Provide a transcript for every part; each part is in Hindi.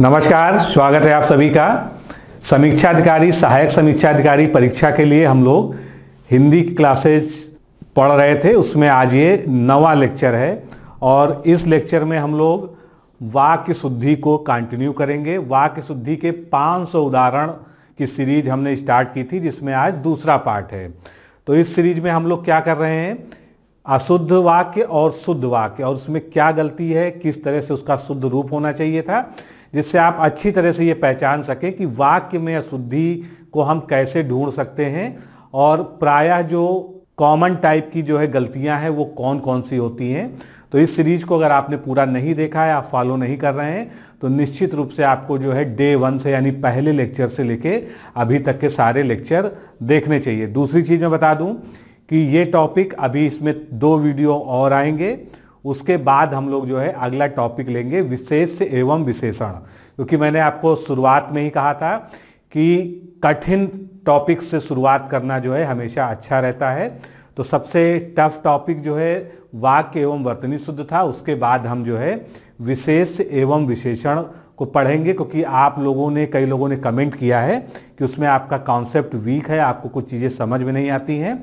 नमस्कार स्वागत है आप सभी का समीक्षा अधिकारी सहायक समीक्षा अधिकारी परीक्षा के लिए हम लोग हिंदी की क्लासेज पढ़ रहे थे उसमें आज ये नवा लेक्चर है और इस लेक्चर में हम लोग वाक्य शुद्धि को कंटिन्यू करेंगे वाक्य शुद्धि के 500 उदाहरण की सीरीज हमने स्टार्ट की थी जिसमें आज दूसरा पार्ट है तो इस सीरीज में हम लोग क्या कर रहे हैं अशुद्ध वाक्य और शुद्ध वाक्य और उसमें क्या गलती है किस तरह से उसका शुद्ध रूप होना चाहिए था जिससे आप अच्छी तरह से ये पहचान सकें कि वाक्य में अशुद्धि को हम कैसे ढूंढ सकते हैं और प्रायः जो कॉमन टाइप की जो है गलतियां हैं वो कौन कौन सी होती हैं तो इस सीरीज को अगर आपने पूरा नहीं देखा है आप फॉलो नहीं कर रहे हैं तो निश्चित रूप से आपको जो है डे वन से यानी पहले लेक्चर से लेके अभी तक के सारे लेक्चर देखने चाहिए दूसरी चीज़ मैं बता दूँ कि ये टॉपिक अभी इसमें दो वीडियो और आएंगे उसके बाद हम लोग जो है अगला टॉपिक लेंगे विशेष एवं विशेषण क्योंकि मैंने आपको शुरुआत में ही कहा था कि कठिन टॉपिक से शुरुआत करना जो है हमेशा अच्छा रहता है तो सबसे टफ टॉपिक जो है वाक्य एवं वर्तनी शुद्ध था उसके बाद हम जो है विशेष एवं विशेषण को पढ़ेंगे क्योंकि आप लोगों ने कई लोगों ने कमेंट किया है कि उसमें आपका कॉन्सेप्ट वीक है आपको कुछ चीज़ें समझ में नहीं आती हैं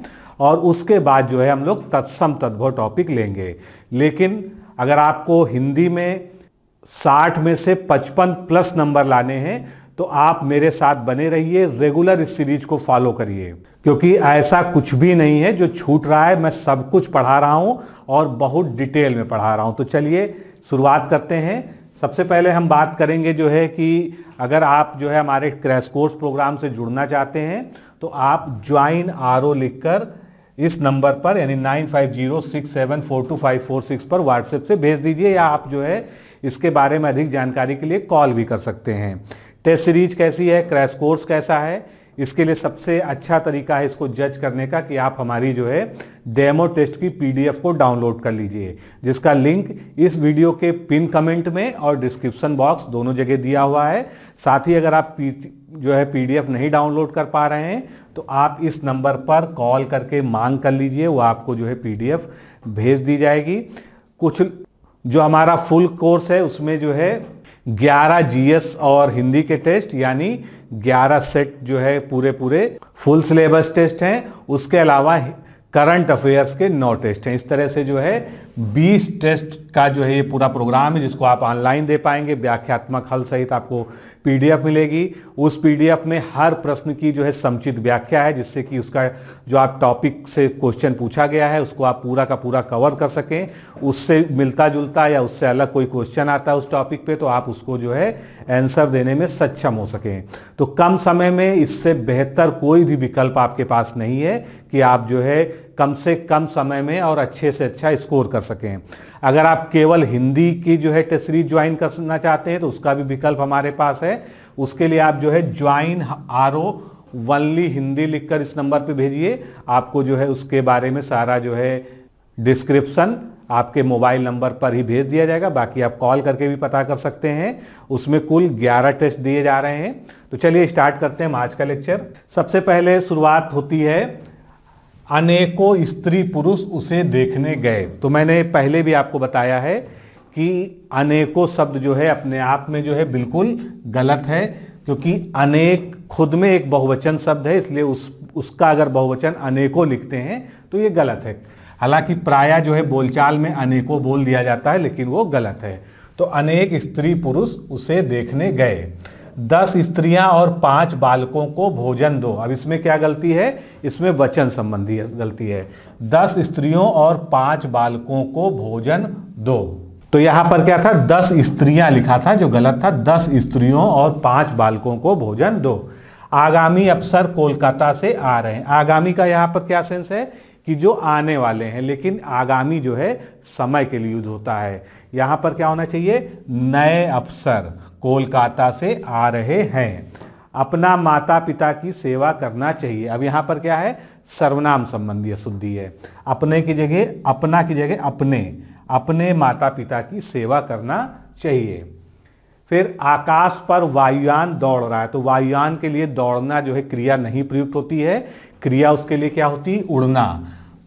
और उसके बाद जो है हम लोग तत्सम तद्भव टॉपिक लेंगे लेकिन अगर आपको हिंदी में 60 में से 55 प्लस नंबर लाने हैं तो आप मेरे साथ बने रहिए रेगुलर इस सीरीज को फॉलो करिए क्योंकि ऐसा कुछ भी नहीं है जो छूट रहा है मैं सब कुछ पढ़ा रहा हूँ और बहुत डिटेल में पढ़ा रहा हूँ तो चलिए शुरुआत करते हैं सबसे पहले हम बात करेंगे जो है कि अगर आप जो है हमारे क्रैश कोर्स प्रोग्राम से जुड़ना चाहते हैं तो आप ज्वाइन आर ओ लिख कर इस नंबर पर यानी nine five zero six seven four two five four six पर व्हाट्सएप से भेज दीजिए या आप जो है इसके बारे में अधिक जानकारी के लिए कॉल भी कर सकते हैं टेस्ट सीरीज कैसी है क्रैश कोर्स कैसा है इसके लिए सबसे अच्छा तरीका है इसको जज करने का कि आप हमारी जो है डेमो टेस्ट की पीडीएफ को डाउनलोड कर लीजिए जिसका लिंक इस वीडियो के पिन कमेंट में और डिस्क्रिप्शन बॉक्स दोनों जगह दिया हुआ है साथ ही अगर आप जो है पीडीएफ नहीं डाउनलोड कर पा रहे हैं तो आप इस नंबर पर कॉल करके मांग कर लीजिए वो आपको जो है पी भेज दी जाएगी कुछ जो हमारा फुल कोर्स है उसमें जो है 11 जीएस और हिंदी के टेस्ट यानी 11 सेट जो है पूरे पूरे फुल सिलेबस टेस्ट हैं उसके अलावा करंट अफेयर्स के नौ टेस्ट हैं इस तरह से जो है बीस टेस्ट का जो है ये पूरा प्रोग्राम है जिसको आप ऑनलाइन दे पाएंगे व्याख्यात्मक हल सहित आपको पीडीएफ मिलेगी उस पीडीएफ में हर प्रश्न की जो है समुचित व्याख्या है जिससे कि उसका जो आप टॉपिक से क्वेश्चन पूछा गया है उसको आप पूरा का पूरा कवर कर सकें उससे मिलता जुलता या उससे अलग कोई क्वेश्चन आता है उस टॉपिक पे तो आप उसको जो है आंसर देने में सक्षम हो सकें तो कम समय में इससे बेहतर कोई भी विकल्प आपके पास नहीं है कि आप जो है कम से कम समय में और अच्छे से अच्छा स्कोर कर सकें अगर आप केवल हिंदी की जो है टेस्ट सीरीज ज्वाइन करना चाहते हैं तो उसका भी विकल्प हमारे पास है उसके लिए आप जो है join R O only Hindi लिखकर इस नंबर पर भेजिए आपको जो है उसके बारे में सारा जो है डिस्क्रिप्शन आपके मोबाइल नंबर पर ही भेज दिया जाएगा बाकी आप कॉल करके भी पता कर सकते हैं उसमें कुल 11 टेस्ट दिए जा रहे हैं तो चलिए स्टार्ट करते हैं हम आज का लेक्चर सबसे पहले शुरुआत होती है अनेकों स्त्री पुरुष उसे देखने गए तो मैंने पहले भी आपको बताया है कि अनेकों शब्द जो है अपने आप में जो है बिल्कुल गलत है क्योंकि अनेक खुद में एक बहुवचन शब्द है इसलिए उस उसका अगर बहुवचन अनेकों लिखते हैं तो ये गलत है हालांकि प्राय जो है बोलचाल में अनेकों बोल दिया जाता है लेकिन वो गलत है तो अनेक स्त्री पुरुष उसे देखने गए दस स्त्रियां और पांच बालकों को भोजन दो अब इसमें क्या गलती है इसमें वचन संबंधी गलती है दस स्त्रियों और पांच बालकों को भोजन दो तो यहाँ पर क्या था दस स्त्रियां लिखा था जो गलत था दस स्त्रियों और पांच बालकों को भोजन दो आगामी अफसर कोलकाता से आ रहे हैं आगामी का यहाँ पर क्या सेंस है कि जो आने वाले हैं लेकिन आगामी जो है समय के लिए यूज होता है यहाँ पर क्या होना चाहिए नए अफसर कोलकाता से आ रहे हैं अपना माता पिता की सेवा करना चाहिए अब यहाँ पर क्या है सर्वनाम संबंधी शुद्धि है अपने की जगह अपना की जगह अपने अपने माता पिता की सेवा करना चाहिए फिर आकाश पर वायुयान दौड़ रहा है तो वायुयान के लिए दौड़ना जो है क्रिया नहीं प्रयुक्त होती है क्रिया उसके लिए क्या होती है उड़ना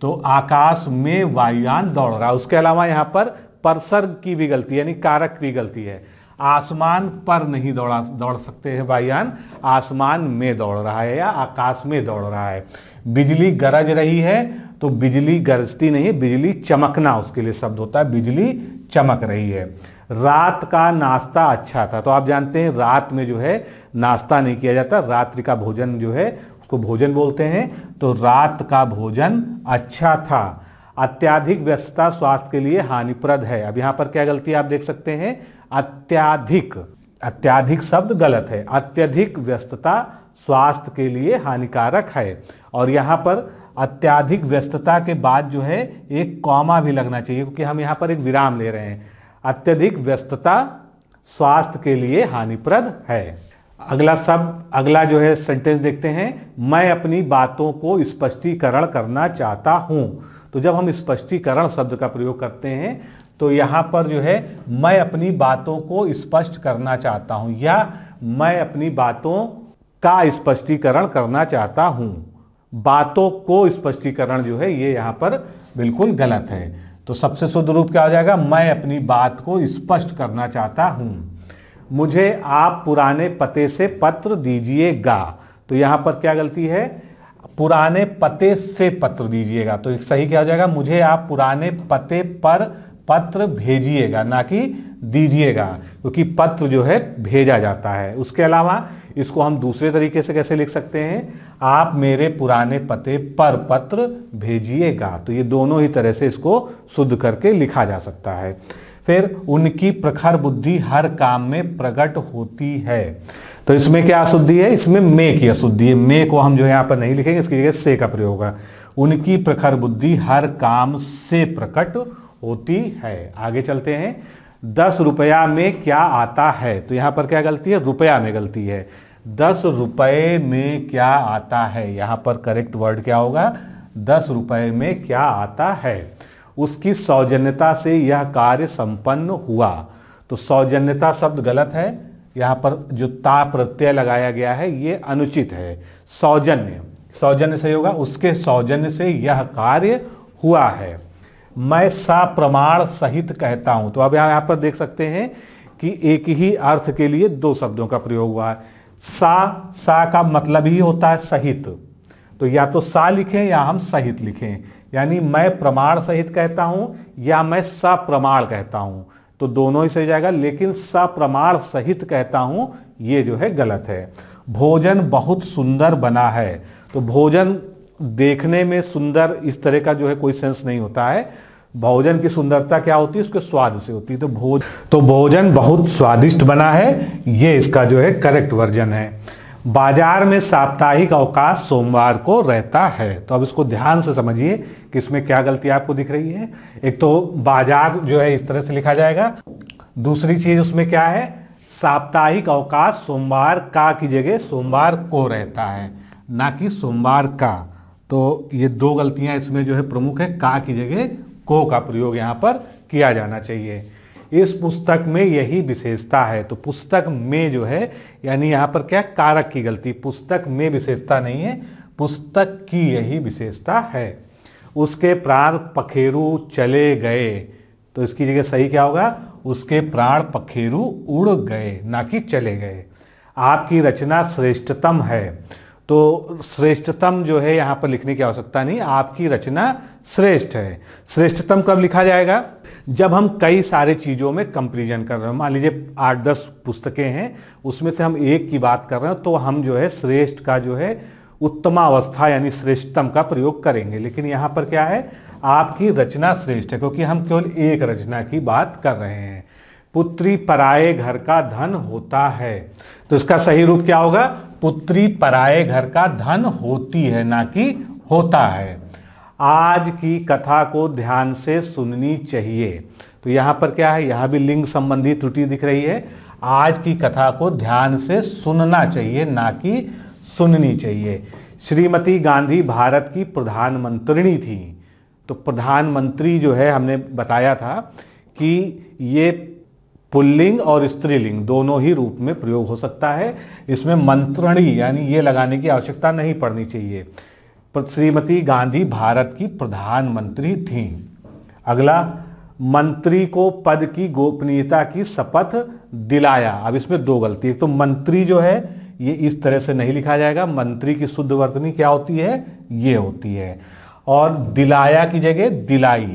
तो आकाश में वायुयान दौड़ रहा है उसके अलावा यहाँ पर परसर्ग की भी गलती यानी कारक की गलती है आसमान पर नहीं दौड़ा दौड़ सकते हैं वायुयान आसमान में दौड़ रहा है या आकाश में दौड़ रहा है बिजली गरज रही है तो बिजली गरजती नहीं है बिजली चमकना उसके लिए शब्द होता है बिजली चमक रही है रात का नाश्ता अच्छा था तो आप जानते हैं रात में जो है नाश्ता नहीं किया जाता रात्रि का भोजन जो है उसको भोजन बोलते हैं तो रात का भोजन अच्छा था अत्याधिक व्यस्तता स्वास्थ्य के लिए हानिप्रद है अब यहाँ पर क्या गलती आप देख सकते हैं अत्याधिक अत्याधिक शब्द गलत है अत्यधिक व्यस्तता स्वास्थ्य के लिए हानिकारक है और यहाँ पर अत्याधिक व्यस्तता के बाद जो है एक कॉमा भी लगना चाहिए क्योंकि हम यहाँ पर एक विराम ले रहे हैं अत्यधिक व्यस्तता स्वास्थ्य के लिए हानिप्रद है अगला शब्द अगला जो है सेंटेंस देखते हैं मैं अपनी बातों को स्पष्टीकरण करना चाहता हूँ तो जब हम स्पष्टीकरण शब्द का प्रयोग करते हैं तो यहाँ पर जो है मैं अपनी बातों को स्पष्ट करना चाहता हूँ या मैं अपनी बातों का स्पष्टीकरण करना चाहता हूँ बातों को स्पष्टीकरण जो है ये यहाँ पर बिल्कुल गलत है तो सबसे शुद्ध रूप क्या हो जाएगा मैं अपनी बात को स्पष्ट करना चाहता हूँ मुझे आप पुराने पते से पत्र दीजिएगा तो यहाँ पर क्या गलती है पुराने पते से पत्र दीजिएगा तो सही क्या हो जाएगा मुझे आप पुराने पते पर पत्र भेजिएगा ना कि दीजिएगा क्योंकि तो पत्र जो है भेजा जाता है उसके अलावा इसको हम दूसरे तरीके से कैसे लिख सकते हैं आप मेरे पुराने पते पर पत्र भेजिएगा तो ये दोनों ही तरह से इसको शुद्ध करके लिखा जा सकता है फिर उनकी प्रखर बुद्धि हर काम में प्रकट होती है तो इसमें क्या अशुद्धि है इसमें मे की अशुद्धि है मे को हम जो है यहाँ पर नहीं लिखेंगे इसकी जगह से का प्रयोग होगा उनकी प्रखर बुद्धि हर काम से प्रकट होती है आगे चलते हैं दस रुपया में क्या आता है तो यहाँ पर क्या गलती है रुपया में गलती है दस रुपये में क्या आता है यहां पर करेक्ट वर्ड क्या होगा दस रुपये में क्या आता है उसकी सौजन्यता से यह कार्य संपन्न हुआ तो सौजन्यता शब्द गलत है यहाँ पर जो ता प्रत्यय लगाया गया है यह अनुचित है सौजन्य सौजन्य सही होगा उसके सौजन्य से यह कार्य हुआ है मैं सा प्रमाण सहित कहता हूं तो अब यहाँ पर देख सकते हैं कि एक ही अर्थ के लिए दो शब्दों का प्रयोग हुआ है सा सा का मतलब ही होता है सहित तो या तो सा लिखें या हम सहित लिखें यानी मैं प्रमाण सहित कहता हूं या मैं प्रमाण कहता हूं तो दोनों ही सही जाएगा लेकिन प्रमाण सहित कहता हूं ये जो है गलत है भोजन बहुत सुंदर बना है तो भोजन देखने में सुंदर इस तरह का जो है कोई सेंस नहीं होता है भोजन की सुंदरता क्या होती है उसके स्वाद से होती है तो भोज तो भोजन बहुत स्वादिष्ट बना है ये इसका जो है करेक्ट वर्जन है बाजार में साप्ताहिक अवकाश सोमवार को रहता है तो अब इसको ध्यान से समझिए कि इसमें क्या गलती आपको दिख रही है एक तो बाजार जो है इस तरह से लिखा जाएगा दूसरी चीज उसमें क्या है साप्ताहिक अवकाश सोमवार का की जगह सोमवार को रहता है ना कि सोमवार का तो ये दो गलतियां इसमें जो है प्रमुख है का की जगह को का प्रयोग यहाँ पर किया जाना चाहिए इस पुस्तक में यही विशेषता है तो पुस्तक में जो है यानी यहाँ पर क्या कारक की गलती पुस्तक में विशेषता नहीं है पुस्तक की यही विशेषता है उसके प्राण पखेरु चले गए तो इसकी जगह सही क्या होगा उसके प्राण पखेरु उड़ गए ना कि चले गए आपकी रचना श्रेष्ठतम है तो श्रेष्ठतम जो है यहाँ पर लिखने की आवश्यकता नहीं आपकी रचना श्रेष्ठ है श्रेष्ठतम कब लिखा जाएगा जब हम कई सारे चीज़ों में कंपेरिजन कर रहे हैं मान लीजिए आठ दस पुस्तकें हैं उसमें से हम एक की बात कर रहे हैं तो हम जो है श्रेष्ठ का जो है उत्तमावस्था यानी श्रेष्ठतम का प्रयोग करेंगे लेकिन यहाँ पर क्या है आपकी रचना श्रेष्ठ है क्योंकि हम केवल एक रचना की बात कर रहे हैं पुत्री पराए घर का धन होता है तो इसका सही रूप क्या होगा पुत्री पराए घर का धन होती है ना कि होता है आज की कथा को ध्यान से सुननी चाहिए तो यहाँ पर क्या है यहाँ भी लिंग संबंधी त्रुटि दिख रही है आज की कथा को ध्यान से सुनना चाहिए ना कि सुननी चाहिए श्रीमती गांधी भारत की प्रधानमंत्री थी तो प्रधानमंत्री जो है हमने बताया था कि ये पुल्लिंग और स्त्रीलिंग दोनों ही रूप में प्रयोग हो सकता है इसमें मंत्रणी यानी ये लगाने की आवश्यकता नहीं पड़नी चाहिए श्रीमती गांधी भारत की प्रधानमंत्री थीं अगला मंत्री को पद की गोपनीयता की शपथ दिलाया अब इसमें दो गलती एक तो मंत्री जो है ये इस तरह से नहीं लिखा जाएगा मंत्री की शुद्ध वर्तनी क्या होती है ये होती है और दिलाया की जगह दिलाई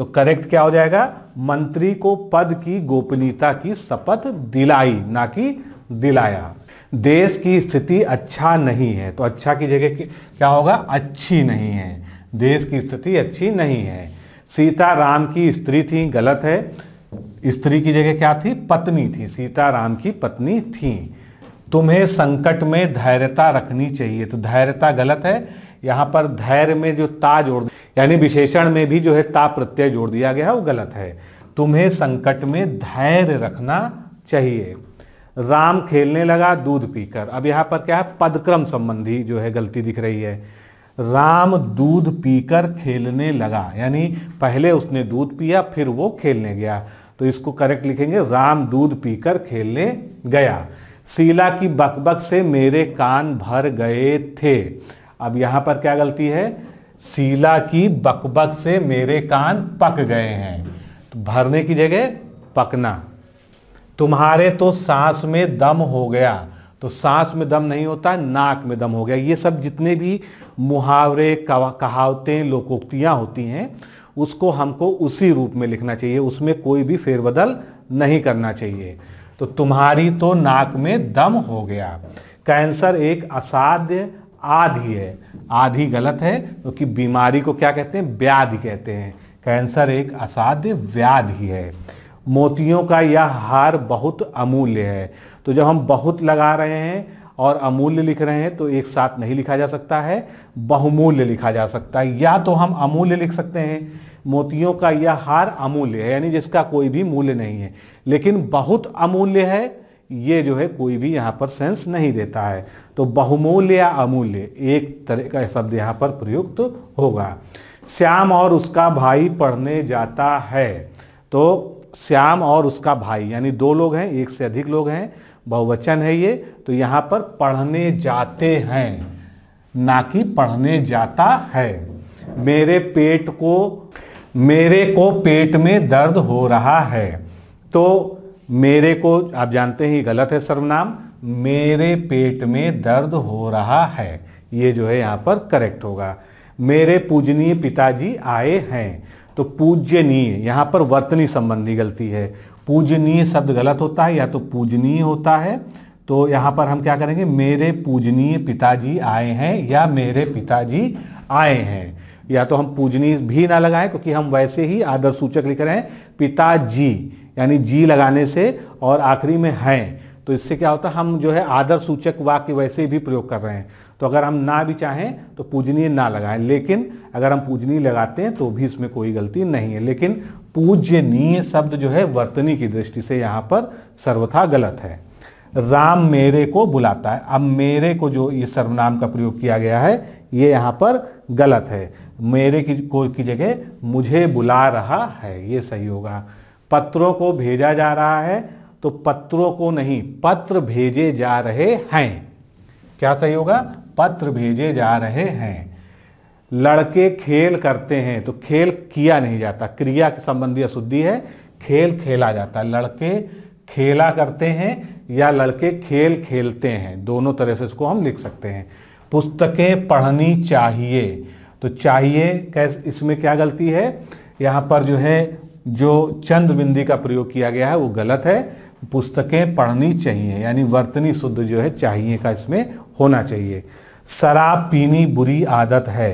तो करेक्ट क्या हो जाएगा मंत्री को पद की गोपनीयता की शपथ दिलाई ना कि दिलाया देश की स्थिति अच्छा नहीं है तो अच्छा की जगह क्या होगा अच्छी नहीं है देश की स्थिति अच्छी नहीं है सीता राम की स्त्री थी गलत है स्त्री की जगह क्या थी पत्नी थी सीता राम की पत्नी थी तुम्हें संकट में धैर्यता रखनी चाहिए तो धैर्यता गलत है यहाँ पर धैर्य में जो ता जोड़ यानी विशेषण में भी जो है ता प्रत्यय जोड़ दिया गया है वो गलत है तुम्हें संकट में धैर्य रखना चाहिए राम खेलने लगा दूध पीकर अब यहाँ पर क्या है पदक्रम संबंधी जो है गलती दिख रही है राम दूध पीकर खेलने लगा यानी पहले उसने दूध पिया फिर वो खेलने गया तो इसको करेक्ट लिखेंगे राम दूध पीकर खेलने गया शीला की बकबक से मेरे कान भर गए थे अब यहाँ पर क्या गलती है सीला की बकबक से मेरे कान पक गए हैं तो भरने की जगह पकना तुम्हारे तो सांस में दम हो गया तो सांस में दम नहीं होता नाक में दम हो गया ये सब जितने भी मुहावरे कहावतें लोकोक्तियाँ होती हैं उसको हमको उसी रूप में लिखना चाहिए उसमें कोई भी फेरबदल नहीं करना चाहिए तो तुम्हारी तो नाक में दम हो गया कैंसर एक असाध्य आधी है आधी गलत है क्योंकि तो बीमारी को क्या कहते हैं व्याधि कहते हैं कैंसर एक असाध्य व्याधि है मोतियों का यह हार बहुत अमूल्य है तो जब हम बहुत लगा रहे हैं और अमूल्य लिख रहे हैं तो एक साथ नहीं लिखा जा सकता है बहुमूल्य लिखा जा सकता है या तो हम अमूल्य लिख सकते हैं मोतियों का यह हार अमूल्य है यानी जिसका कोई भी मूल्य नहीं है लेकिन बहुत अमूल्य है ये जो है कोई भी यहाँ पर सेंस नहीं देता है तो बहुमूल्य या अमूल्य एक तरह का शब्द यहाँ पर प्रयुक्त तो होगा श्याम और उसका भाई पढ़ने जाता है तो श्याम और उसका भाई यानी दो लोग हैं एक से अधिक लोग हैं बहुवचन है ये तो यहाँ पर पढ़ने जाते हैं ना कि पढ़ने जाता है मेरे पेट को मेरे को पेट में दर्द हो रहा है तो मेरे को आप जानते हैं गलत है सर्वनाम मेरे पेट में दर्द हो रहा है ये जो है यहाँ पर करेक्ट होगा मेरे पूजनीय पिताजी आए हैं तो पूजनीय यहाँ पर वर्तनी संबंधी गलती है पूजनीय शब्द गलत होता है या तो पूजनीय होता है तो यहाँ पर हम क्या करेंगे मेरे पूजनीय पिताजी आए हैं या मेरे पिताजी आए हैं या तो हम पूजनीय भी ना लगाएं क्योंकि हम वैसे ही आदर सूचक लिख रहे हैं पिताजी यानी जी लगाने से और आखिरी में हैं तो इससे क्या होता है हम जो है आदर सूचक वाक्य वैसे भी प्रयोग कर रहे हैं तो अगर हम ना भी चाहें तो पूजनीय ना लगाएं लेकिन अगर हम पूजनीय लगाते हैं तो भी इसमें कोई गलती नहीं है लेकिन पूजनीय शब्द जो है वर्तनी की दृष्टि से यहाँ पर सर्वथा गलत है राम मेरे को बुलाता है अब मेरे को जो ये सर्वनाम का प्रयोग किया गया है ये यहाँ पर गलत है मेरे की को की जगह मुझे बुला रहा है ये सही होगा पत्रों को भेजा जा रहा है तो पत्रों को नहीं पत्र भेजे जा रहे हैं क्या सही होगा पत्र भेजे जा रहे हैं लड़के खेल करते हैं तो खेल किया नहीं जाता क्रिया के संबंधी अशुद्धि है खेल खेला जाता लड़के खेला करते हैं या लड़के खेल खेलते हैं दोनों तरह से इसको हम लिख सकते हैं पुस्तकें पढ़नी चाहिए तो चाहिए कैसे इसमें क्या गलती है यहाँ पर जो है जो चंद्र बिंदी का प्रयोग किया गया है वो गलत है पुस्तकें पढ़नी चाहिए यानी वर्तनी शुद्ध जो है चाहिए का इसमें होना चाहिए शराब पीनी बुरी आदत है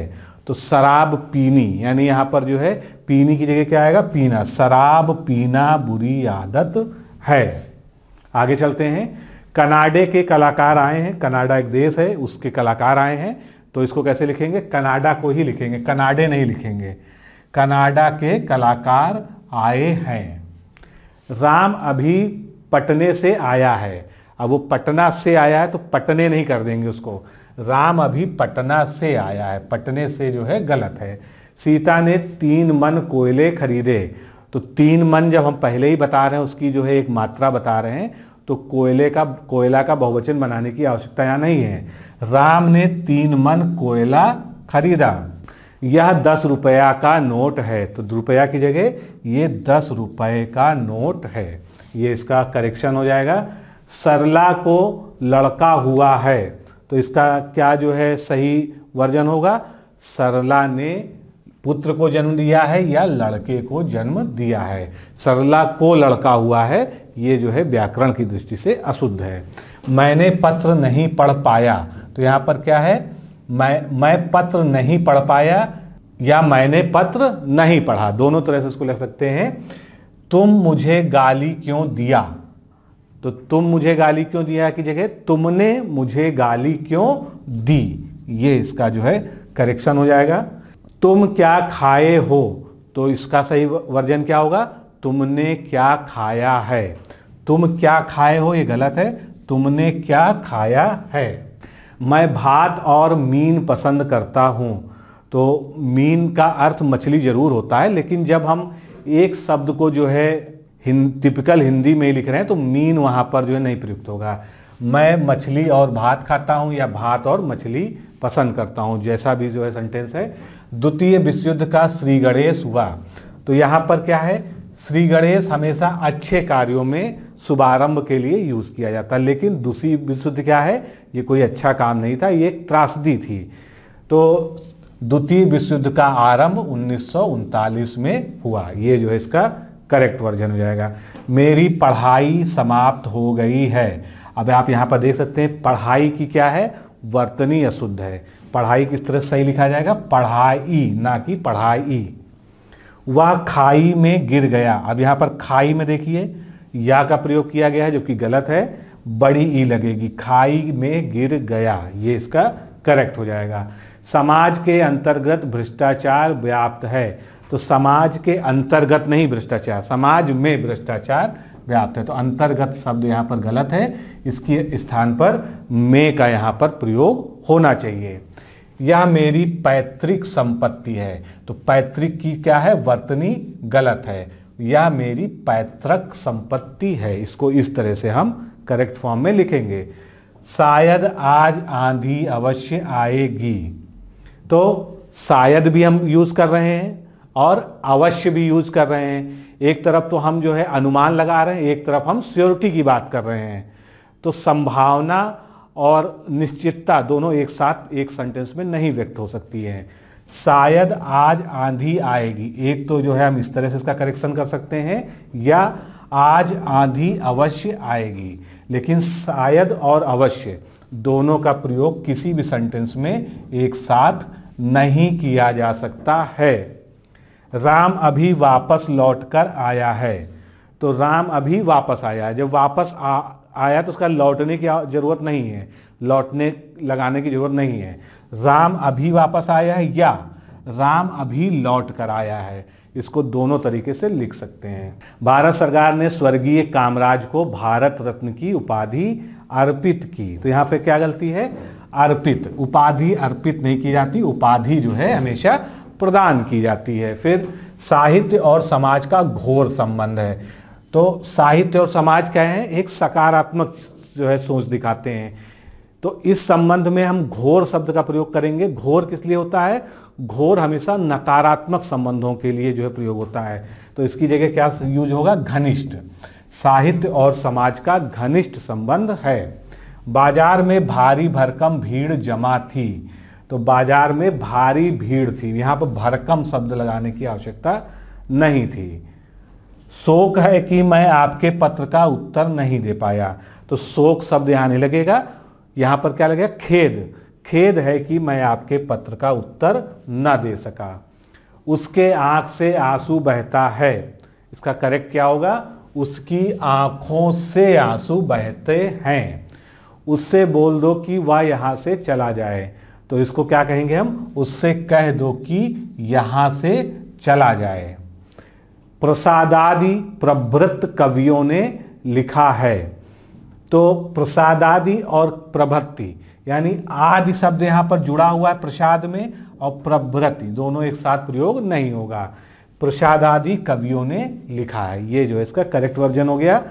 तो शराब पीनी यानी यहाँ पर जो है पीनी की जगह क्या आएगा पीना शराब पीना बुरी आदत है आगे चलते हैं कनाडे के कलाकार आए हैं कनाडा एक देश है उसके कलाकार आए हैं तो इसको कैसे लिखेंगे कनाडा को ही लिखेंगे कनाडे नहीं लिखेंगे कनाडा के कलाकार आए हैं राम अभी पटने से आया है अब वो पटना से आया है तो पटने नहीं कर देंगे उसको राम अभी पटना से आया है पटने से जो है गलत है सीता ने तीन मन कोयले खरीदे तो तीन मन जब हम पहले ही बता रहे हैं उसकी जो है एक मात्रा बता रहे हैं तो कोयले का कोयला का बहुवचन बनाने की आवश्यकता यहाँ नहीं है राम ने तीन मन कोयला खरीदा यह दस रुपया का नोट है तो रुपया की जगह ये दस रुपये का नोट है ये इसका करेक्शन हो जाएगा सरला को लड़का हुआ है तो इसका क्या जो है सही वर्जन होगा सरला ने पुत्र को जन्म दिया है या लड़के को जन्म दिया है सरला को लड़का हुआ है ये जो है व्याकरण की दृष्टि से अशुद्ध है मैंने पत्र नहीं पढ़ पाया तो यहाँ पर क्या है मैं मैं पत्र नहीं पढ़ पाया या मैंने पत्र नहीं पढ़ा दोनों तरह से इसको लिख सकते हैं तुम मुझे गाली क्यों दिया तो तुम मुझे गाली क्यों दिया की जगह तुमने मुझे गाली क्यों दी ये इसका जो है करेक्शन हो जाएगा तुम क्या खाए हो तो इसका सही वर्जन क्या होगा तुमने क्या खाया है तुम क्या खाए हो ये गलत है तुमने क्या खाया है मैं भात और मीन पसंद करता हूँ तो मीन का अर्थ मछली ज़रूर होता है लेकिन जब हम एक शब्द को जो है हिं, टिपिकल हिंदी में लिख रहे हैं तो मीन वहाँ पर जो है नहीं प्रयुक्त होगा मैं मछली और भात खाता हूँ या भात और मछली पसंद करता हूँ जैसा भी जो है सेंटेंस है द्वितीय विश्व युद्ध का श्री गणेश हुआ तो यहाँ पर क्या है श्री गणेश हमेशा अच्छे कार्यों में शुभारंभ के लिए यूज़ किया जाता लेकिन दूसरी विशुद्ध क्या है ये कोई अच्छा काम नहीं था ये एक त्रासदी थी तो द्वितीय विशुद्ध का आरंभ उन्नीस में हुआ ये जो है इसका करेक्ट वर्जन हो जाएगा मेरी पढ़ाई समाप्त हो गई है अब आप यहाँ पर देख सकते हैं पढ़ाई की क्या है वर्तनी अशुद्ध है पढ़ाई किस तरह सही लिखा जाएगा पढ़ाई ना कि पढ़ाई वह खाई में गिर गया अब यहाँ पर खाई में देखिए या का प्रयोग किया गया है जो कि गलत है बड़ी ई लगेगी खाई में गिर गया ये इसका करेक्ट हो जाएगा समाज के अंतर्गत भ्रष्टाचार व्याप्त है तो समाज के अंतर्गत नहीं भ्रष्टाचार समाज में भ्रष्टाचार व्याप्त है तो अंतर्गत शब्द यहाँ पर गलत है इसके स्थान पर मे का यहाँ पर प्रयोग होना चाहिए यह मेरी पैतृक संपत्ति है तो पैतृक की क्या है वर्तनी गलत है या मेरी पैतृक संपत्ति है इसको इस तरह से हम करेक्ट फॉर्म में लिखेंगे शायद आज आंधी अवश्य आएगी तो शायद भी हम यूज़ कर रहे हैं और अवश्य भी यूज़ कर रहे हैं एक तरफ तो हम जो है अनुमान लगा रहे हैं एक तरफ हम स्योरिटी की बात कर रहे हैं तो संभावना और निश्चितता दोनों एक साथ एक सेंटेंस में नहीं व्यक्त हो सकती हैं शायद आज आंधी आएगी एक तो जो है हम इस तरह से इसका करेक्शन कर सकते हैं या आज आंधी अवश्य आएगी लेकिन शायद और अवश्य दोनों का प्रयोग किसी भी सेंटेंस में एक साथ नहीं किया जा सकता है राम अभी वापस लौट कर आया है तो राम अभी वापस आया जब वापस आ, आया तो उसका लौटने की जरूरत नहीं है लौटने लगाने की जरूरत नहीं है राम अभी वापस आया है या राम अभी लौट कर आया है इसको दोनों तरीके से लिख सकते हैं भारत सरकार ने स्वर्गीय कामराज को भारत रत्न की उपाधि अर्पित की तो यहाँ पे क्या गलती है अर्पित उपाधि अर्पित नहीं की जाती उपाधि जो है हमेशा प्रदान की जाती है फिर साहित्य और समाज का घोर संबंध है तो साहित्य और समाज क्या है एक सकारात्मक जो है सोच दिखाते हैं तो इस संबंध में हम घोर शब्द का प्रयोग करेंगे घोर किस लिए होता है घोर हमेशा नकारात्मक संबंधों के लिए जो है प्रयोग होता है तो इसकी जगह क्या यूज होगा घनिष्ठ साहित्य और समाज का घनिष्ठ संबंध है बाजार में भारी भरकम भीड़ जमा थी तो बाजार में भारी भीड़ थी यहां पर भरकम शब्द लगाने की आवश्यकता नहीं थी शोक है कि मैं आपके पत्र का उत्तर नहीं दे पाया तो शोक शब्द यहां नहीं लगेगा यहां पर क्या लगेगा खेद खेद है कि मैं आपके पत्र का उत्तर न दे सका उसके आंख से आंसू बहता है इसका करेक्ट क्या होगा उसकी आंखों से आंसू बहते हैं उससे बोल दो कि वह यहां से चला जाए तो इसको क्या कहेंगे हम उससे कह दो कि यहां से चला जाए प्रसादादि प्रवृत्त कवियों ने लिखा है तो प्रसादादि और प्रभृति यानी आदि शब्द यहाँ पर जुड़ा हुआ है प्रसाद में और प्रभृति दोनों एक साथ प्रयोग नहीं होगा प्रसाद आदि कवियों ने लिखा है ये जो है इसका करेक्ट वर्जन हो गया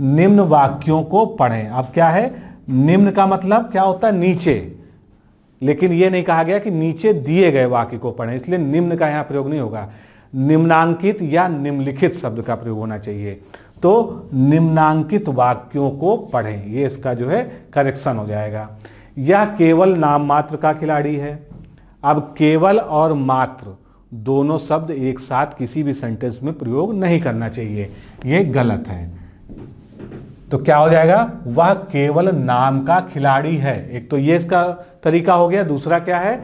निम्न वाक्यों को पढ़ें अब क्या है निम्न का मतलब क्या होता है नीचे लेकिन ये नहीं कहा गया कि नीचे दिए गए वाक्य को पढ़ें इसलिए निम्न का यहाँ प्रयोग नहीं होगा निम्नांकित या निम्नलिखित शब्द का प्रयोग होना चाहिए तो निम्नांकित वाक्यों को पढ़ें ये इसका जो है करेक्शन हो जाएगा यह केवल नाम मात्र का खिलाड़ी है अब केवल और मात्र दोनों शब्द एक साथ किसी भी सेंटेंस में प्रयोग नहीं करना चाहिए ये गलत है तो क्या हो जाएगा वह केवल नाम का खिलाड़ी है एक तो ये इसका तरीका हो गया दूसरा क्या है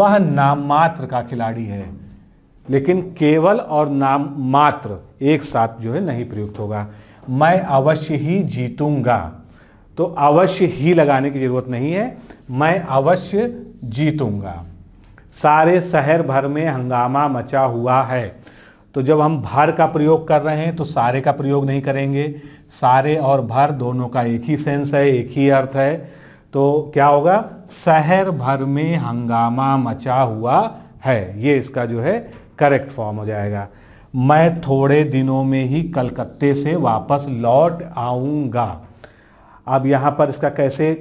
वह नाम मात्र का खिलाड़ी है लेकिन केवल और नाम मात्र एक साथ जो है नहीं प्रयुक्त होगा मैं अवश्य ही जीतूंगा तो अवश्य ही लगाने की जरूरत नहीं है मैं अवश्य जीतूंगा सारे शहर भर में हंगामा मचा हुआ है तो जब हम भर का प्रयोग कर रहे हैं तो सारे का प्रयोग नहीं करेंगे सारे और भर दोनों का एक ही सेंस है एक ही अर्थ है तो क्या होगा शहर भर में हंगामा मचा हुआ है ये इसका जो है करेक्ट फॉर्म हो जाएगा मैं थोड़े दिनों में ही कलकत्ते से वापस लौट आऊंगा अब यहाँ पर इसका कैसे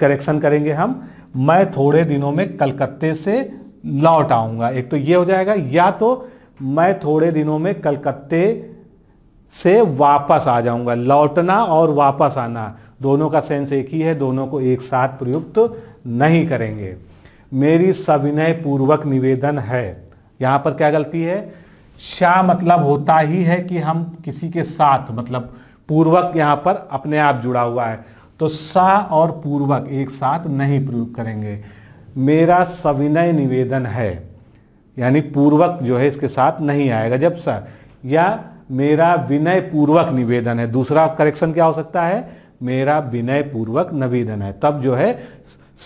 करेक्शन करेंगे हम मैं थोड़े दिनों में कलकत्ते से लौट आऊंगा एक तो ये हो जाएगा या तो मैं थोड़े दिनों में कलकत्ते से वापस आ जाऊंगा लौटना और वापस आना दोनों का सेंस एक ही है दोनों को एक साथ प्रयुक्त नहीं करेंगे मेरी सविनय पूर्वक निवेदन है यहां पर क्या गलती है शा मतलब होता ही है कि हम किसी के साथ मतलब पूर्वक यहाँ पर अपने आप जुड़ा हुआ है तो सा और पूर्वक एक साथ नहीं प्रयोग करेंगे मेरा सविनय निवेदन है यानी पूर्वक जो है इसके साथ नहीं आएगा जब सा या मेरा विनय पूर्वक निवेदन है दूसरा करेक्शन क्या हो सकता है मेरा विनय पूर्वक निवेदन है तब जो है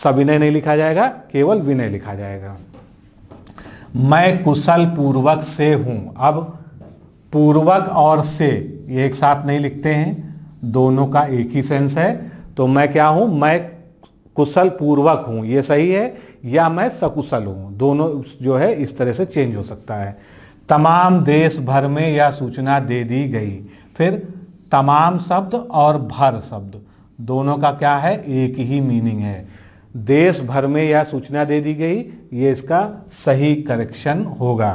सविनय नहीं लिखा जाएगा केवल विनय लिखा जाएगा मैं कुशल पूर्वक से हूँ अब पूर्वक और से एक साथ नहीं लिखते हैं दोनों का एक ही सेंस है तो मैं क्या हूँ मैं कुशल पूर्वक हूँ ये सही है या मैं सकुशल हूँ दोनों जो है इस तरह से चेंज हो सकता है तमाम देश भर में यह सूचना दे दी गई फिर तमाम शब्द और भर शब्द दोनों का क्या है एक ही मीनिंग है देश भर में यह सूचना दे दी गई ये इसका सही करेक्शन होगा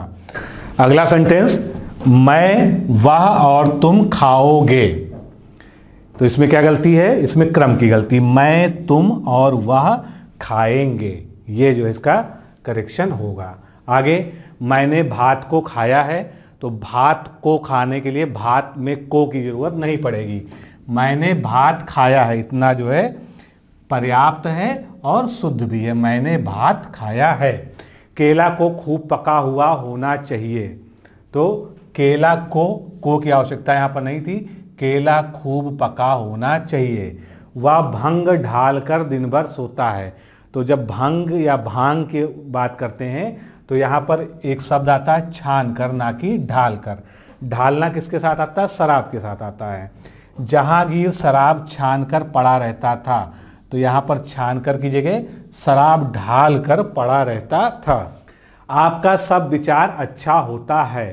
अगला सेंटेंस मैं वह और तुम खाओगे तो इसमें क्या गलती है इसमें क्रम की गलती मैं तुम और वह खाएंगे ये जो इसका करेक्शन होगा आगे मैंने भात को खाया है तो भात को खाने के लिए भात में को की ज़रूरत नहीं पड़ेगी मैंने भात खाया है इतना जो है पर्याप्त है और शुद्ध भी है मैंने भात खाया है केला को खूब पका हुआ होना चाहिए तो केला को को की आवश्यकता यहाँ पर नहीं थी केला खूब पका होना चाहिए वह भंग ढाल कर दिन भर सोता है तो जब भंग या भांग की बात करते हैं तो यहाँ पर एक शब्द आता है छान कर ना कि ढाल कर ढालना किसके साथ आता है शराब के साथ आता है जहांगीर शराब छान कर पड़ा रहता था तो यहाँ पर छान कर की जगह शराब ढाल कर पड़ा रहता था आपका सब विचार अच्छा होता है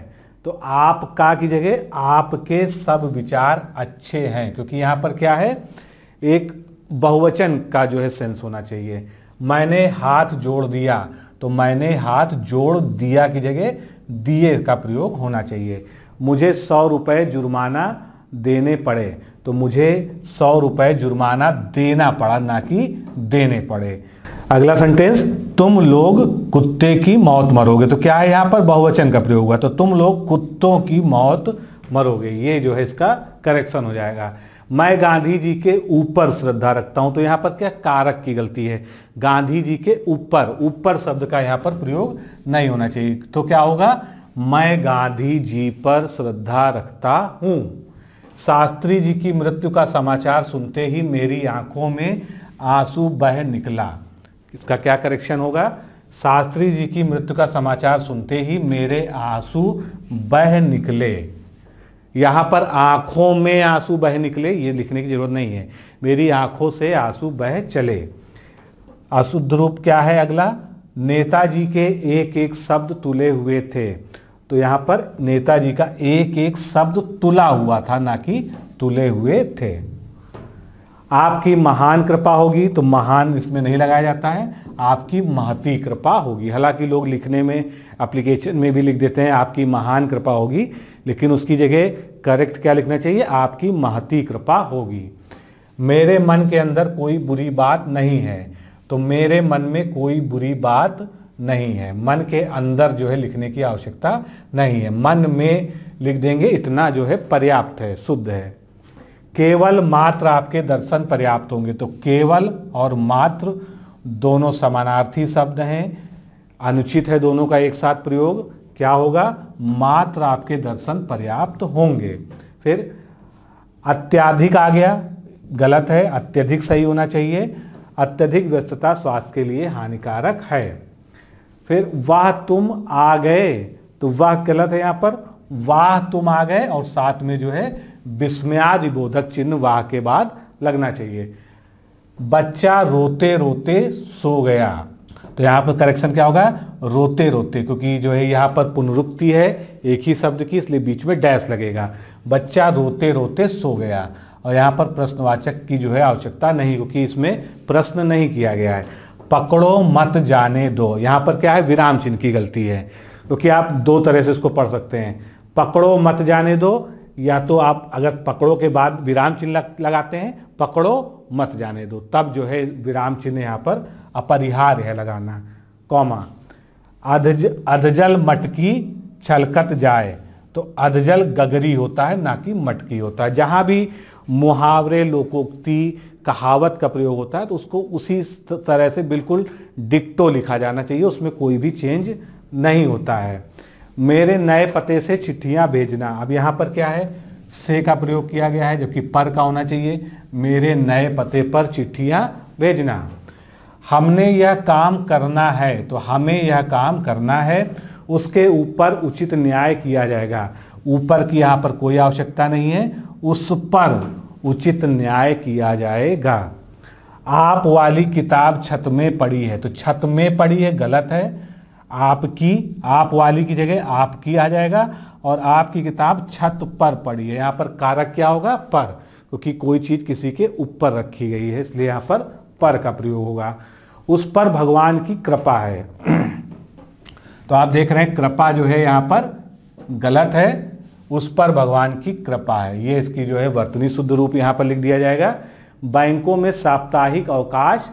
तो आपका की जगह आपके सब विचार अच्छे हैं क्योंकि यहाँ पर क्या है एक बहुवचन का जो है सेंस होना चाहिए मैंने हाथ जोड़ दिया तो मैंने हाथ जोड़ दिया की जगह दिए का प्रयोग होना चाहिए मुझे सौ रुपये जुर्माना देने पड़े तो मुझे सौ रुपए जुर्माना देना पड़ा ना कि देने पड़े अगला सेंटेंस तुम लोग कुत्ते की मौत मरोगे तो क्या है यहां पर बहुवचन का प्रयोग हुआ तो तुम लोग कुत्तों की मौत मरोगे ये जो है इसका करेक्शन हो जाएगा मैं गांधी जी के ऊपर श्रद्धा रखता हूं तो यहां पर क्या कारक की गलती है गांधी जी के ऊपर ऊपर शब्द का यहाँ पर प्रयोग नहीं होना चाहिए तो क्या होगा मैं गांधी जी पर श्रद्धा रखता हूं शास्त्री जी की मृत्यु का समाचार सुनते ही मेरी आंखों में आंसू बह निकला इसका क्या करेक्शन होगा शास्त्री जी की मृत्यु का समाचार सुनते ही मेरे आंसू बह निकले यहाँ पर आंखों में आंसू बह निकले ये लिखने की जरूरत नहीं है मेरी आंखों से आंसू बह चले अशुद्ध रूप क्या है अगला नेताजी के एक एक शब्द तुले हुए थे तो यहां पर नेताजी का एक एक शब्द तुला हुआ था ना कि तुले हुए थे आपकी महान कृपा होगी तो महान इसमें नहीं लगाया जाता है आपकी महती कृपा होगी हालांकि लोग लिखने में एप्लीकेशन में भी लिख देते हैं आपकी महान कृपा होगी लेकिन उसकी जगह करेक्ट क्या लिखना चाहिए आपकी महती कृपा होगी मेरे मन के अंदर कोई बुरी बात नहीं है तो मेरे मन में कोई बुरी बात नहीं है मन के अंदर जो है लिखने की आवश्यकता नहीं है मन में लिख देंगे इतना जो है पर्याप्त है शुद्ध है केवल मात्र आपके दर्शन पर्याप्त होंगे तो केवल और मात्र दोनों समानार्थी शब्द हैं अनुचित है दोनों का एक साथ प्रयोग क्या होगा मात्र आपके दर्शन पर्याप्त होंगे फिर अत्याधिक आ गया गलत है अत्यधिक सही होना चाहिए अत्यधिक व्यस्तता स्वास्थ्य के लिए हानिकारक है फिर वाह तुम आ गए तो वाह गलत है यहां पर वाह तुम आ गए और साथ में जो है विस्मयादि बोधक चिन्ह वाह के बाद लगना चाहिए बच्चा रोते रोते सो गया तो यहां पर करेक्शन क्या होगा रोते रोते क्योंकि जो है यहाँ पर पुनरुक्ति है एक ही शब्द की इसलिए बीच में डैश लगेगा बच्चा रोते रोते सो गया और यहाँ पर प्रश्नवाचक की जो है आवश्यकता नहीं क्योंकि इसमें प्रश्न नहीं किया गया है पकड़ो मत जाने दो यहाँ पर क्या है विराम चिन्ह की गलती है क्योंकि तो आप दो तरह से इसको पढ़ सकते हैं पकड़ो मत जाने दो या तो आप अगर पकड़ो के बाद विराम चिन्ह लगाते हैं पकड़ो मत जाने दो तब जो है विराम चिन्ह यहाँ पर अपरिहार्य है लगाना कौमा अधज अधजल मटकी छलकत जाए तो अधजल गगरी होता है ना कि मटकी होता है जहाँ भी मुहावरे लोकोक्ति कहावत का प्रयोग होता है तो उसको उसी तरह से बिल्कुल डिक्टो लिखा जाना चाहिए उसमें कोई भी चेंज नहीं होता है मेरे नए पते से चिट्ठियाँ भेजना अब यहाँ पर क्या है से का प्रयोग किया गया है जबकि पर का होना चाहिए मेरे नए पते पर चिट्ठियाँ भेजना हमने यह काम करना है तो हमें यह काम करना है उसके ऊपर उचित न्याय किया जाएगा ऊपर की यहाँ पर कोई आवश्यकता नहीं है उस पर उचित न्याय किया जाएगा आप वाली किताब छत में पड़ी है तो छत में पड़ी है गलत है आपकी आप वाली की जगह आपकी आ जाएगा और आपकी किताब छत पर पड़ी है यहाँ पर कारक क्या होगा पर क्योंकि कोई चीज़ किसी के ऊपर रखी गई है इसलिए यहाँ पर पर का प्रयोग होगा उस पर भगवान की कृपा है तो आप देख रहे हैं कृपा जो है यहाँ पर गलत है उस पर भगवान की कृपा है ये इसकी जो है वर्तनी शुद्ध रूप यहाँ पर लिख दिया जाएगा बैंकों में साप्ताहिक अवकाश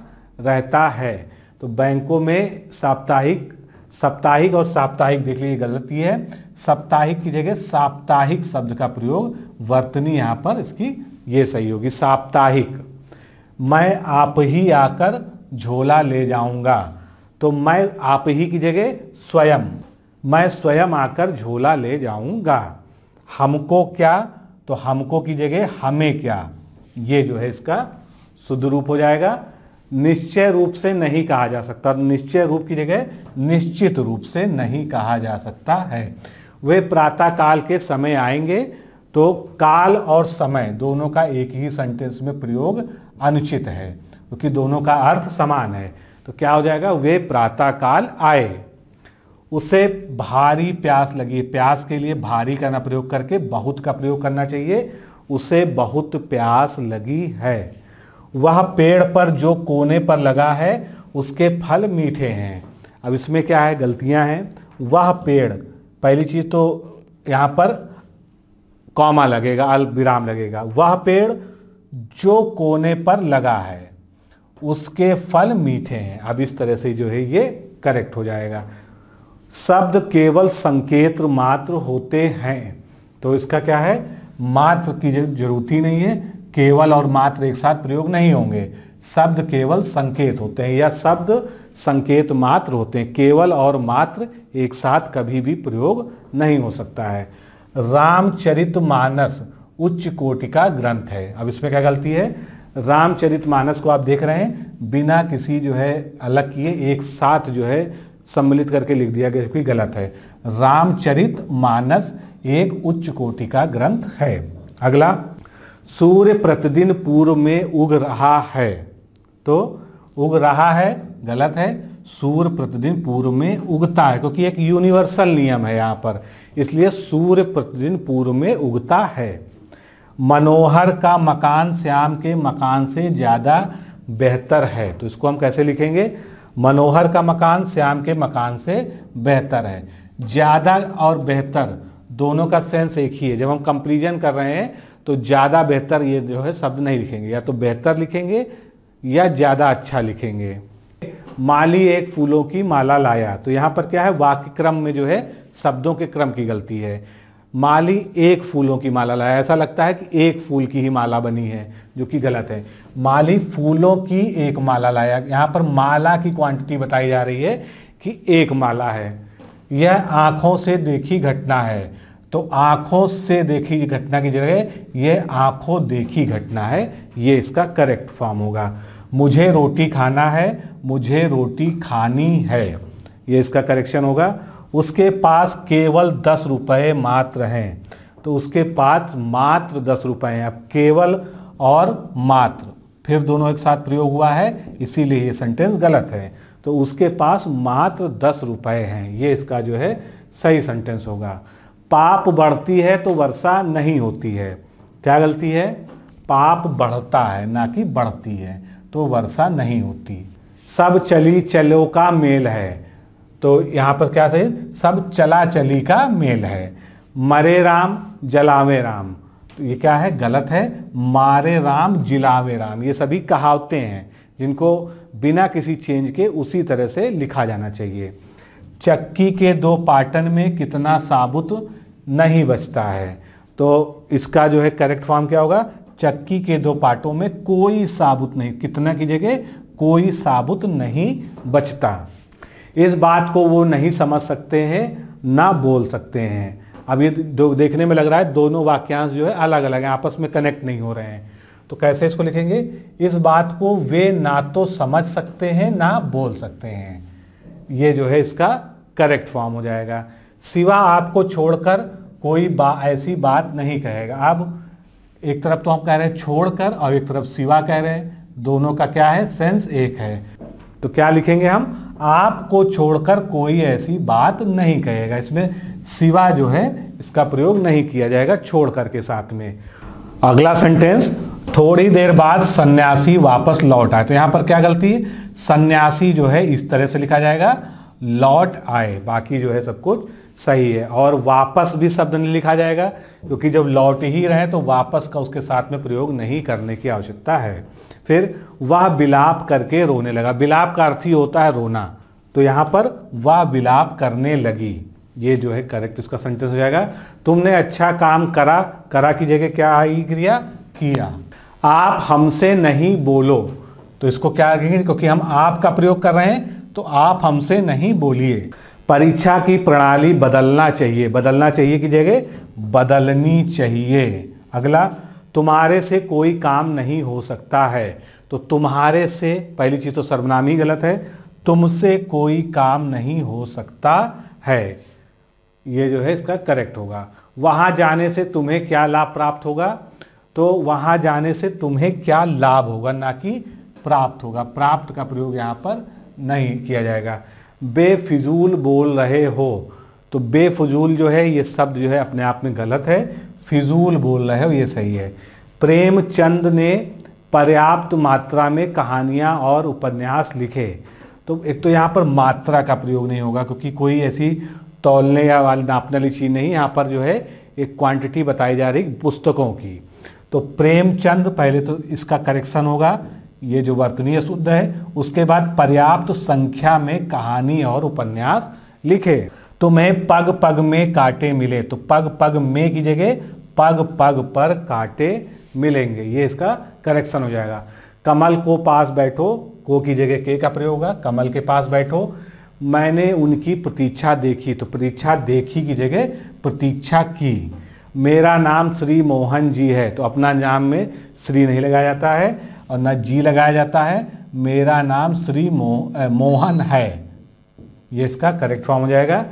रहता है तो बैंकों में साप्ताहिक साप्ताहिक और साप्ताहिक देख लीजिए गलती है साप्ताहिक की जगह साप्ताहिक शब्द का प्रयोग वर्तनी यहाँ पर इसकी ये सही होगी साप्ताहिक मैं आप ही आकर झोला ले जाऊंगा तो मैं आप ही की जगह स्वयं मैं स्वयं आकर झोला ले जाऊंगा हमको क्या तो हमको की जगह हमें क्या ये जो है इसका शुद्ध रूप हो जाएगा निश्चय रूप से नहीं कहा जा सकता निश्चय रूप की जगह निश्चित रूप से नहीं कहा जा सकता है वे प्रातः काल के समय आएंगे तो काल और समय दोनों का एक ही सेंटेंस में प्रयोग अनुचित है क्योंकि तो दोनों का अर्थ समान है तो क्या हो जाएगा वे प्रातः काल आए उसे भारी प्यास लगी प्यास के लिए भारी का ना प्रयोग करके बहुत का प्रयोग करना चाहिए उसे बहुत प्यास लगी है वह पेड़ पर जो कोने पर लगा है उसके फल मीठे हैं अब इसमें क्या है गलतियां हैं वह पेड़ पहली चीज़ तो यहाँ पर कॉमा लगेगा अल विराम लगेगा वह पेड़ जो कोने पर लगा है उसके फल मीठे हैं अब इस तरह से जो है ये करेक्ट हो जाएगा शब्द केवल संकेत मात्र होते हैं तो इसका क्या है मात्र की जरूरत ही नहीं है केवल और मात्र एक साथ प्रयोग नहीं होंगे शब्द केवल संकेत होते हैं या शब्द संकेत मात्र होते हैं केवल और मात्र एक साथ कभी भी प्रयोग नहीं हो सकता है रामचरित मानस उच्च कोटि का ग्रंथ है अब इसमें क्या गलती है रामचरित मानस को आप देख रहे हैं बिना किसी जो है अलग किए एक साथ जो है सम्मिलित करके लिख दिया गया कि गलत है रामचरित मानस एक उच्च कोटि का ग्रंथ है अगला सूर्य प्रतिदिन पूर्व में उग रहा है तो उग रहा है गलत है सूर्य प्रतिदिन पूर्व में उगता है क्योंकि एक यूनिवर्सल नियम है यहाँ पर इसलिए सूर्य प्रतिदिन पूर्व में उगता है मनोहर का मकान श्याम के मकान से ज़्यादा बेहतर है तो इसको हम कैसे लिखेंगे मनोहर का मकान श्याम के मकान से बेहतर है ज़्यादा और बेहतर दोनों का सेंस एक ही है जब हम कंपेरिजन कर रहे हैं तो ज़्यादा बेहतर ये जो है शब्द नहीं लिखेंगे या तो बेहतर लिखेंगे या ज़्यादा अच्छा लिखेंगे माली एक फूलों की माला लाया तो यहाँ पर क्या है वाक्य क्रम में जो है शब्दों के क्रम की गलती है माली एक फूलों की माला लाया ऐसा लगता है कि एक फूल की ही माला बनी है जो कि गलत है माली फूलों की एक माला लाया यहाँ पर माला की क्वांटिटी बताई जा रही है कि एक माला है यह आँखों से देखी घटना है तो आंखों से देखी घटना की जगह यह आंखों देखी घटना है यह इसका करेक्ट फॉर्म होगा मुझे रोटी खाना है मुझे रोटी खानी है यह इसका करेक्शन होगा उसके पास केवल दस रुपये मात्र हैं तो उसके पास मात्र दस रुपये हैं अब केवल और मात्र फिर दोनों एक साथ प्रयोग हुआ है इसीलिए ये सेंटेंस गलत है तो उसके पास मात्र दस रुपये हैं ये इसका जो है सही सेंटेंस होगा पाप बढ़ती है तो वर्षा नहीं होती है क्या गलती है पाप बढ़ता है ना कि बढ़ती है तो वर्षा नहीं होती सब चली चलो का मेल है तो यहाँ पर क्या सही सब चला चली का मेल है मरे राम जलावे राम तो ये क्या है गलत है मारे राम जिलावे राम ये सभी कहावतें हैं जिनको बिना किसी चेंज के उसी तरह से लिखा जाना चाहिए चक्की के दो पाटन में कितना साबुत नहीं बचता है तो इसका जो है करेक्ट फॉर्म क्या होगा चक्की के दो पाटों में कोई साबुत नहीं कितना की जगह कोई साबुत नहीं बचता इस बात को वो नहीं समझ सकते हैं ना बोल सकते हैं अब ये जो देखने में लग रहा है दोनों वाक्यांश जो है अलग अलग हैं आपस में कनेक्ट नहीं हो रहे हैं तो कैसे इसको लिखेंगे इस बात को वे ना तो समझ सकते हैं ना बोल सकते हैं ये जो है इसका करेक्ट फॉर्म हो जाएगा सिवा आपको छोड़कर कोई बा, ऐसी बात नहीं कहेगा अब एक तरफ तो हम कह रहे हैं छोड़कर और एक तरफ सिवा कह रहे हैं दोनों का क्या है सेंस एक है तो क्या लिखेंगे हम आपको छोड़कर कोई ऐसी बात नहीं कहेगा इसमें सिवा जो है इसका प्रयोग नहीं किया जाएगा छोड़कर के साथ में अगला सेंटेंस थोड़ी देर बाद सन्यासी वापस लौट आए तो यहां पर क्या गलती है सन्यासी जो है इस तरह से लिखा जाएगा लौट आए बाकी जो है सब कुछ सही है और वापस भी शब्द नहीं लिखा जाएगा क्योंकि जब लौट ही रहे तो वापस का उसके साथ में प्रयोग नहीं करने की आवश्यकता है फिर वह बिलाप करके रोने लगा बिलाप का अर्थ ही होता है रोना तो यहाँ पर वह बिलाप करने लगी ये जो है करेक्ट उसका सेंटेंस हो जाएगा तुमने अच्छा काम करा करा की जगह क्या आई क्रिया किया आप हमसे नहीं बोलो तो इसको क्या कहेंगे क्योंकि हम आप का प्रयोग कर रहे हैं तो आप हमसे नहीं बोलिए परीक्षा की प्रणाली बदलना चाहिए बदलना चाहिए कि जगह बदलनी चाहिए अगला तुम्हारे से कोई काम नहीं हो सकता है तो तुम्हारे से पहली चीज़ तो सर्वनाम ही गलत है तुमसे कोई काम नहीं हो सकता है ये जो है इसका करेक्ट होगा वहाँ जाने से तुम्हें क्या लाभ प्राप्त होगा तो वहाँ जाने से तुम्हें क्या लाभ होगा ना कि प्राप्त होगा प्राप्त का प्रयोग यहाँ पर नहीं किया जाएगा बेफिजूल बोल रहे हो तो बेफजूल जो है ये शब्द जो है अपने आप में गलत है फिजूल बोल रहे हो ये सही है प्रेमचंद ने पर्याप्त मात्रा में कहानियाँ और उपन्यास लिखे तो एक तो यहाँ पर मात्रा का प्रयोग नहीं होगा क्योंकि कोई ऐसी तोलने या वाली नापने वाली चीज़ नहीं यहाँ पर जो है एक क्वांटिटी बताई जा रही पुस्तकों की तो प्रेमचंद पहले तो इसका करेक्शन होगा ये जो वर्तनीय शुद्ध है उसके बाद पर्याप्त संख्या में कहानी और उपन्यास लिखे तुम्हें पग पग में कांटे मिले तो पग पग में की जगह पग पग पर कांटे मिलेंगे ये इसका करेक्शन हो जाएगा कमल को पास बैठो को की जगह के का प्रयोग होगा कमल के पास बैठो मैंने उनकी प्रतीक्षा देखी तो प्रतीक्षा देखी की जगह प्रतीक्षा की मेरा नाम श्री मोहन जी है तो अपना नाम में श्री नहीं लगाया जाता है और ना जी लगाया जाता है मेरा नाम श्री मो, मोहन है ये इसका करेक्ट फॉर्म हो जाएगा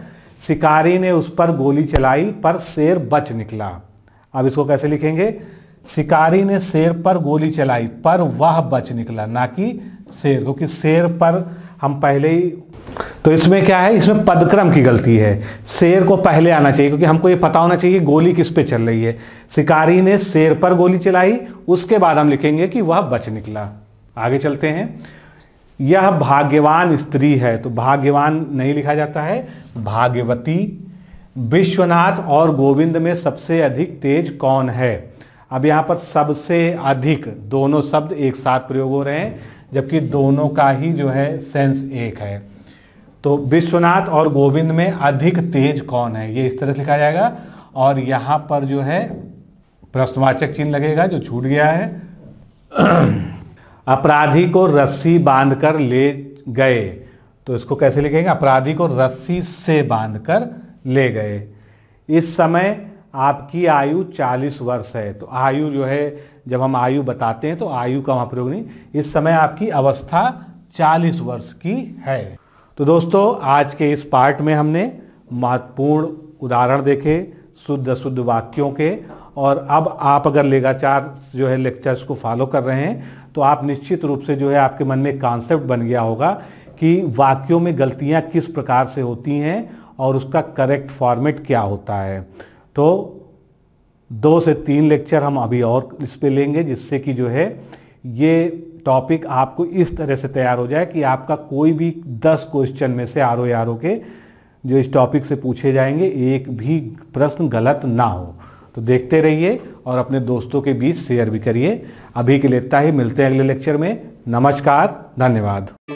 शिकारी ने उस पर गोली चलाई पर शेर बच निकला अब इसको कैसे लिखेंगे शिकारी ने शेर पर गोली चलाई पर वह बच निकला ना कि शेर क्योंकि शेर पर हम पहले ही तो इसमें क्या है इसमें पदक्रम की गलती है शेर को पहले आना चाहिए क्योंकि हमको ये पता होना चाहिए गोली किस पे चल रही है शिकारी ने शेर पर गोली चलाई उसके बाद हम लिखेंगे कि वह बच निकला आगे चलते हैं यह भाग्यवान स्त्री है तो भाग्यवान नहीं लिखा जाता है भाग्यवती विश्वनाथ और गोविंद में सबसे अधिक तेज कौन है अब यहां पर सबसे अधिक दोनों शब्द एक साथ प्रयोग हो रहे हैं जबकि दोनों का ही जो है सेंस एक है तो विश्वनाथ और गोविंद में अधिक तेज कौन है ये इस तरह से लिखा जाएगा और यहां पर जो है प्रश्नवाचक चिन्ह लगेगा जो छूट गया है अपराधी को रस्सी बांधकर ले गए तो इसको कैसे लिखेंगे अपराधी को रस्सी से बांधकर ले गए इस समय आपकी आयु 40 वर्ष है तो आयु जो है जब हम आयु बताते हैं तो आयु का वहाँ प्रयोग नहीं इस समय आपकी अवस्था 40 वर्ष की है तो दोस्तों आज के इस पार्ट में हमने महत्वपूर्ण उदाहरण देखे शुद्ध शुद्ध वाक्यों के और अब आप अगर लेगाचार जो है लेक्चर्स को फॉलो कर रहे हैं तो आप निश्चित रूप से जो है आपके मन में कॉन्सेप्ट बन गया होगा कि वाक्यों में गलतियाँ किस प्रकार से होती हैं और उसका करेक्ट फॉर्मेट क्या होता है तो दो से तीन लेक्चर हम अभी और इस पर लेंगे जिससे कि जो है ये टॉपिक आपको इस तरह से तैयार हो जाए कि आपका कोई भी दस क्वेश्चन में से आर ओ के जो इस टॉपिक से पूछे जाएंगे एक भी प्रश्न गलत ना हो तो देखते रहिए और अपने दोस्तों के बीच शेयर भी करिए अभी के लिए इतना ही मिलते हैं अगले लेक्चर में नमस्कार धन्यवाद